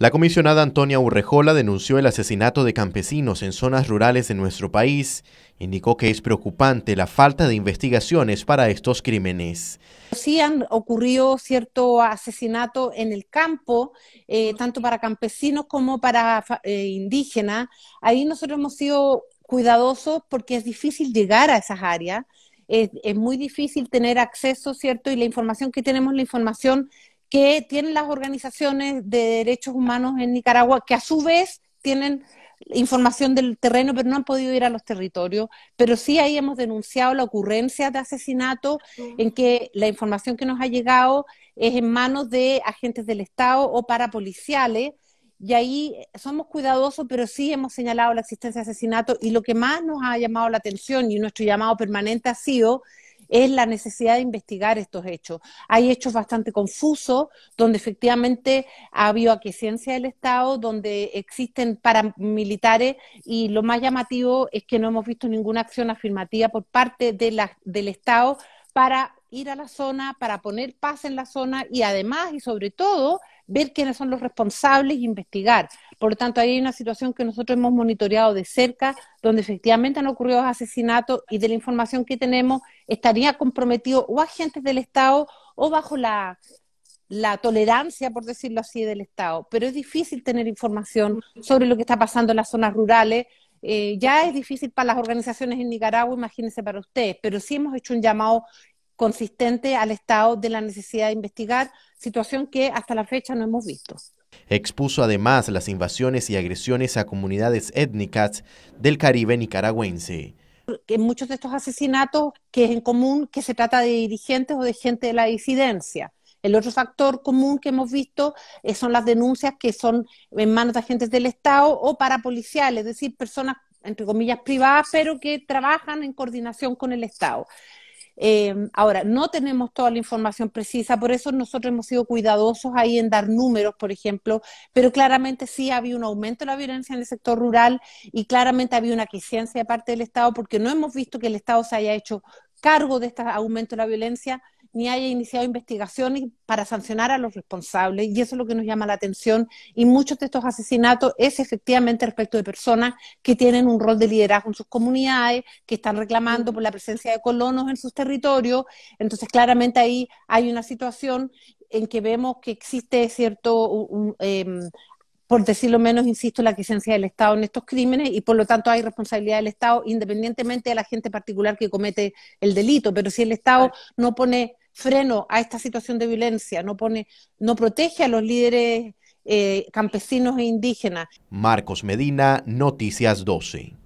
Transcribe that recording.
La comisionada Antonia Urrejola denunció el asesinato de campesinos en zonas rurales de nuestro país. Indicó que es preocupante la falta de investigaciones para estos crímenes. Sí han ocurrido cierto asesinato en el campo, eh, tanto para campesinos como para eh, indígenas. Ahí nosotros hemos sido cuidadosos porque es difícil llegar a esas áreas. Es, es, muy difícil tener acceso, ¿cierto? Y la información que tenemos, la información que tienen las organizaciones de derechos humanos en Nicaragua, que a su vez tienen información del terreno, pero no han podido ir a los territorios. Pero sí ahí hemos denunciado la ocurrencia de asesinatos en que la información que nos ha llegado es en manos de agentes del Estado o parapoliciales. Y ahí somos cuidadosos, pero sí hemos señalado la existencia de asesinatos. Y lo que más nos ha llamado la atención y nuestro llamado permanente ha sido es la necesidad de investigar estos hechos. Hay hechos bastante confusos, donde efectivamente ha habido aquiescencia del Estado, donde existen paramilitares y lo más llamativo es que no hemos visto ninguna acción afirmativa por parte del Estado para ir a la zona, para poner paz en la zona y además y sobre todo ver quiénes son los responsables e investigar. Por tanto, ahí hay una situación que nosotros hemos monitoreado de cerca, donde efectivamente han ocurrido asesinatos y de la información que tenemos estaría comprometido o agentes del Estado o bajo la, tolerancia, por decirlo así, del Estado. Pero es difícil tener información sobre lo que está pasando en las zonas rurales. Eh, ya es difícil para las organizaciones en Nicaragua, imagínense para ustedes, pero sí hemos hecho un llamado consistente al estado de la necesidad de investigar, situación que hasta la fecha no hemos visto. Expuso además las invasiones y agresiones a comunidades étnicas del Caribe nicaragüense. En muchos de estos asesinatos, que es en común que se trata de dirigentes o de gente de la disidencia. El otro factor común que hemos visto eh, son las denuncias que son en manos de agentes del Estado o parapoliciales, es decir, personas, entre comillas, privadas, pero que trabajan en coordinación con el Estado. Eh, ahora, no tenemos toda la información precisa, por eso nosotros hemos sido cuidadosos ahí en dar números, por ejemplo, pero claramente sí había un aumento de la violencia en el sector rural y claramente había una quisiencia de parte del Estado, porque no hemos visto que el Estado se haya hecho cargo de este aumento de la violencia ni haya iniciado investigaciones para sancionar a los responsables. Y eso es lo que nos llama la atención. Y muchos de estos asesinatos es efectivamente respecto de personas que tienen un rol de liderazgo en sus comunidades, que están reclamando por la presencia de colonos en sus territorios. Entonces, claramente ahí hay una situación en que vemos que existe cierto... Em, por decirlo menos, insisto, la quiesencia del Estado en estos crímenes y por lo tanto hay responsabilidad del Estado independientemente de la gente particular que comete el delito. Pero si el Estado no pone freno a esta situación de violencia, no, pone, no protege a los líderes eh, campesinos e indígenas. Marcos Medina, Noticias 12.